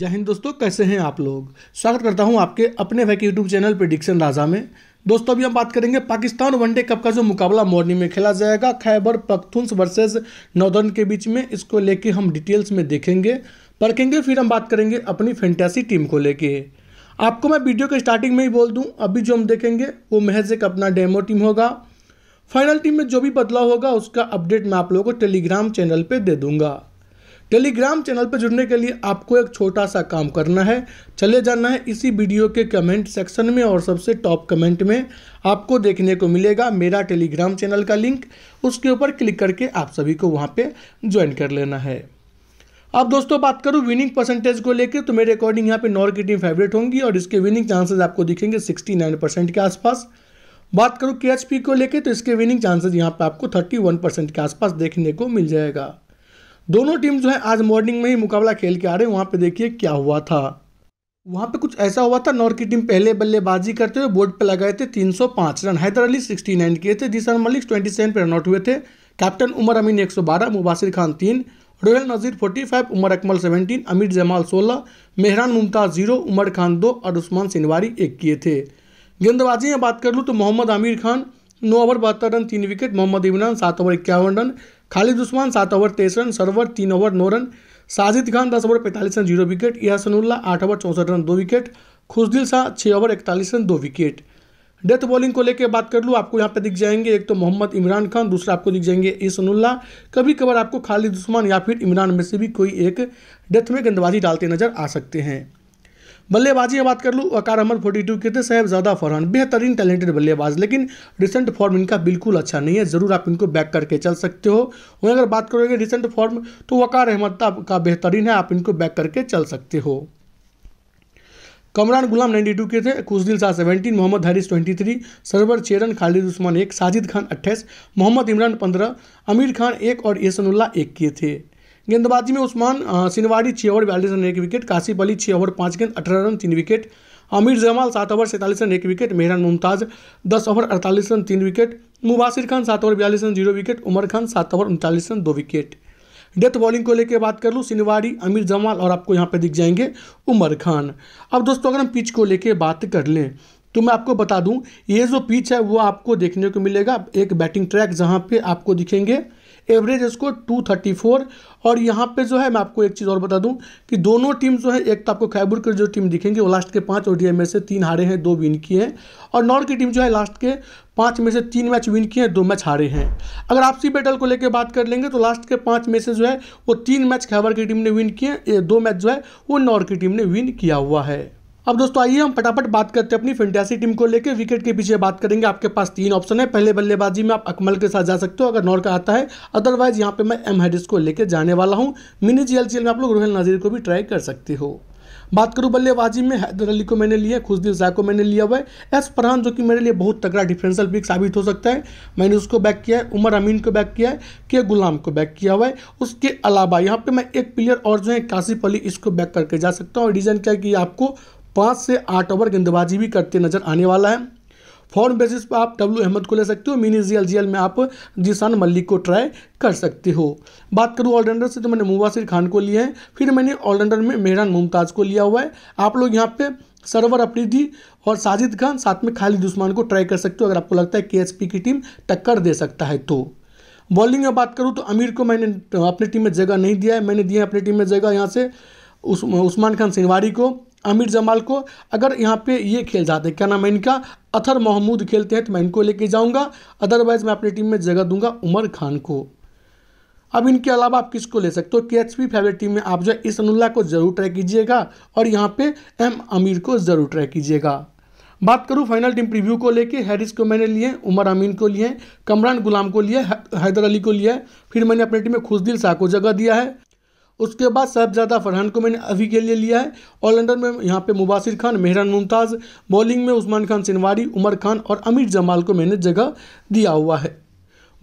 जय हिंद दोस्तों कैसे हैं आप लोग स्वागत करता हूं आपके अपने वैक यूट्यूब चैनल प्रिडिक्शन राजा में दोस्तों अभी हम बात करेंगे पाकिस्तान वनडे कप का जो मुकाबला मॉर्निंग में खेला जाएगा खैबर पख्तुंस वर्सेस नॉर्दर्न के बीच में इसको लेके हम डिटेल्स में देखेंगे परखेंगे फिर हम बात करेंगे अपनी फैंटेसी टीम को लेके आपको मैं वीडियो के स्टार्टिंग में ही बोल दूँ अभी जो हम देखेंगे वो महज एक अपना डेमो टीम होगा फाइनल टीम में जो भी बदलाव होगा उसका अपडेट मैं आप लोगों को टेलीग्राम चैनल पर दे दूँगा टेलीग्राम चैनल पर जुड़ने के लिए आपको एक छोटा सा काम करना है चले जाना है इसी वीडियो के कमेंट सेक्शन में और सबसे टॉप कमेंट में आपको देखने को मिलेगा मेरा टेलीग्राम चैनल का लिंक उसके ऊपर क्लिक करके आप सभी को वहाँ पर ज्वाइन कर लेना है अब दोस्तों बात करूं विनिंग परसेंटेज को लेकर तो मेरे अकॉर्डिंग यहाँ पे नॉर की टीम फेवरेट होंगी और इसके विनिंग चांसेस आपको दिखेंगे 69 परसेंट के आसपास बात करूं के को लेकर तो इसके विनिंग चांसेस यहाँ पे आपको 31 परसेंट के आसपास देखने को मिल जाएगा दोनों टीम जो है आज मॉर्निंग में ही मुकाबला खेल के आ रहे हैं वहाँ पे देखिए क्या हुआ था वहाँ पे कुछ ऐसा हुआ था नॉर्थ की टीम पहले बल्लेबाजी करते हुए बोर्ड पे लगाए थे 305 रन हैदर अली 69 किए थे दिशान मलिक 27 पे रन आउट हुए थे कैप्टन उमर अमीन 112 मुबासिर खान तीन रोहल नज़ीर 45 उमर अकमल 17 अमीर जमाल 16 मेहरान मुमताज़ जीरो उमर खान दो और उस्मान सिनवारी एक किए थे गेंदबाजी में बात कर लूँ तो मोहम्मद आमिर खान नौ ओवर बहत्तर रन तीन विकेट मोहम्मद इमरान सात ओवर इक्यावन रन खालिद उस्मान सात ओवर तेईस रन सरवर तीन ओवर नौ रन साजिद खान दस ओवर पैंतालीस रन जीरो विकेट सनुल्ला आठ ओवर चौंसठ रन दो विकेट खुशदिल शाह छः ओवर इकतालीस रन दो विकेट डेथ बॉलिंग को लेकर बात कर लूँ आपको यहाँ पे दिख जाएंगे एक तो मोहम्मद इमरान खान दूसरा आपको दिख जाएंगे ईसनुल्ला कभी कभार आपको खालिद उस्मान या फिर इमरान में से भी कोई एक डेथ में गेंदबाजी डालते नजर आ सकते हैं बल्लेबाजी बात कर लूँ वकार अहमद फोर्टी टू साहब ज़्यादा फरहान बेहतरीन टैलेंटेड बल्लेबाज लेकिन रिसेंट फॉर्म इनका बिल्कुल अच्छा नहीं है ज़रूर आप इनको बैक करके चल सकते हो वहीं अगर बात करोगे रिसेंट फॉर्म तो वकार अहमद का बेहतरीन है आप इनको बैक करके चल सकते हो कमरान गुलाम 92 के थे खुशदिल शाह 17 मोहम्मद हैरिस 23 सरवर चेरन खालिद उस्मान एक साजिद खान 28 मोहम्मद इमरान 15 आमिर खान एक और यसनुल्ला एक किए थे गेंदबाजी में उस्मान सिनवाड़ी छः ओवर बयालीस रन एक विकेट काशिफ अली छः ओवर पाँच गेंद अठारह रन तीन विकेट आमिर जमाल सात ओवर सैंतालीस रन एक विकेट मेहरान मुमताज़ दस ओवर अड़तालीस रन तीन विकेट मुबासिर खान सात ओवर बयालीस run zero wicket Umar Khan सात ओवर उनतालीस रन दो विकेट डेथ बॉलिंग को लेकर बात कर लूँ सिनवाड़ी आमिर जमाल और आपको यहाँ पे दिख जाएंगे उमर खान अब दोस्तों अगर हम पिच को लेकर बात कर लें तो मैं आपको बता दूं ये जो पिच है वो आपको देखने को मिलेगा एक बैटिंग ट्रैक जहाँ पे आपको दिखेंगे एवरेज थर्टी 234 और यहाँ पे जो है मैं आपको एक चीज़ और बता दूँ कि दोनों टीम जो है एक तो आपको खैबुर की जो टीम दिखेंगे वो लास्ट के पाँच और में से तीन हारे हैं दो विन किए हैं और नॉर्थ की टीम जो है लास्ट के पाँच में से तीन मैच विन किए हैं दो मैच हारे हैं अगर आपसी बैटल को लेकर बात कर लेंगे तो लास्ट के पाँच में से जो है वो तीन मैच खैबर की टीम ने विन किए दो मैच जो है वो नॉर्थ की टीम ने विन किया हुआ है अब दोस्तों आइए हम फटाफट बात करते हैं अपनी फिंटेसी टीम को लेकर विकेट के पीछे बात करेंगे आपके पास तीन ऑप्शन है पहले बल्लेबाजी में आप अकमल के साथ जा सकते हो अगर नौर का आता है अदरवाइज यहाँ पे मैं एम हैडिस को लेकर जाने वाला हूँ मिनी जी में आप लोग रोहेल नजीर को भी ट्राई कर सकते हो बात करूँ बल्लेबाजी में हैदर अली को मैंने लिया खुशदीप शाह को मैंने लिया हुआ है एस फरहान जो कि मेरे लिए बहुत तगड़ा डिफरेंशियल पिक साबित हो सकता है मैंने उसको बैक किया है उमर अमीन को बैक किया है के गुलाम को बैक किया हुआ है उसके अलावा यहाँ पे मैं एक प्लेयर और जो है काशिफ अली इसको बैक करके जा सकता हूँ रीज़न क्या है कि आपको पाँच से आठ ओवर गेंदबाजी भी करते नजर आने वाला है फॉर्म बेसिस पर आप डब्ल्यू अहमद को ले सकते हो मिनी जी एल में आप जीशान मल्लिक को ट्राई कर सकते हो बात करूँ ऑलराउंडर से तो मैंने मुबासिर खान को लिया है फिर मैंने ऑलराउंडर में मेहरान मुमताज़ को लिया हुआ है आप लोग यहाँ पे सरवर अफरीदी और साजिद खान साथ में खालिद उस्मान को ट्राई कर सकते हो अगर आपको लगता है के की टीम टक्कर दे सकता है तो बॉलिंग में बात करूँ तो अमीर को मैंने अपनी टीम में जगह नहीं दिया है मैंने दिए है अपनी टीम में जगह यहाँ से उस्मान खान सिंगवारी को आमिर जमाल को अगर यहाँ पे ये खेल जाते हैं क्या नाम है इनका अथर महमूद खेलते हैं तो मैं इनको लेके जाऊँगा अदरवाइज़ मैं अपनी टीम में जगह दूंगा उमर खान को अब इनके अलावा आप किसको ले सकते हो के एच पी फेवरेट टीम में आप जो है इसनुल्ला को ज़रूर ट्राई कीजिएगा और यहाँ पे एम अमीर को ज़रूर ट्राई कीजिएगा बात करूँ फाइनल टीम प्रीव्यू को लेके हैरिस को मैंने लिए उमर अमीन को लिए कमरान गुलाम को लिए हैदर अली को लिया फिर मैंने अपनी टीम में खुशदिल शाह को जगह दिया है उसके बाद साहबजादा फरहान को मैंने अभी के लिए लिया है ऑलराउंडर में यहाँ पे मुबासिर खान मेहरान मुमताज़ बॉलिंग में उस्मान खान सिनवारी उमर खान और अमीर जमाल को मैंने जगह दिया हुआ है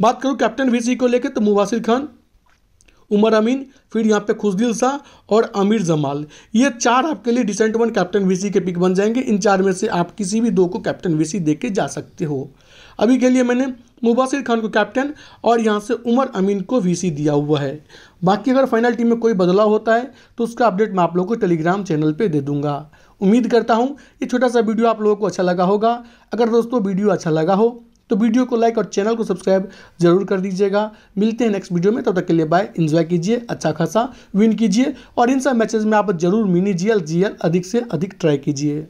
बात करूँ कैप्टन वीसी को लेकर तो मुबासिर खान उमर अमीन फिर यहाँ पे खुशदिल शाह और अमीर जमाल ये चार आपके लिए डिसेंट वन कैप्टन वीसी के पिक बन जाएंगे इन चार में से आप किसी भी दो को कैप्टन वीसी दे के जा सकते हो अभी के लिए मैंने मुबासिर खान को कैप्टन और यहाँ से उमर अमीन को वीसी दिया हुआ है बाकी अगर फाइनल टीम में कोई बदलाव होता है तो उसका अपडेट मैं आप लोगों को टेलीग्राम चैनल पर दे दूंगा उम्मीद करता हूँ ये छोटा सा वीडियो आप लोगों को अच्छा लगा होगा अगर दोस्तों वीडियो अच्छा लगा हो तो वीडियो को लाइक और चैनल को सब्सक्राइब जरूर कर दीजिएगा मिलते हैं नेक्स्ट वीडियो में तब तो तक के लिए बाय इन्जॉय कीजिए अच्छा खासा विन कीजिए और इन सब मैचेस में आप जरूर मिनी जीएल जीएल अधिक से अधिक ट्राई कीजिए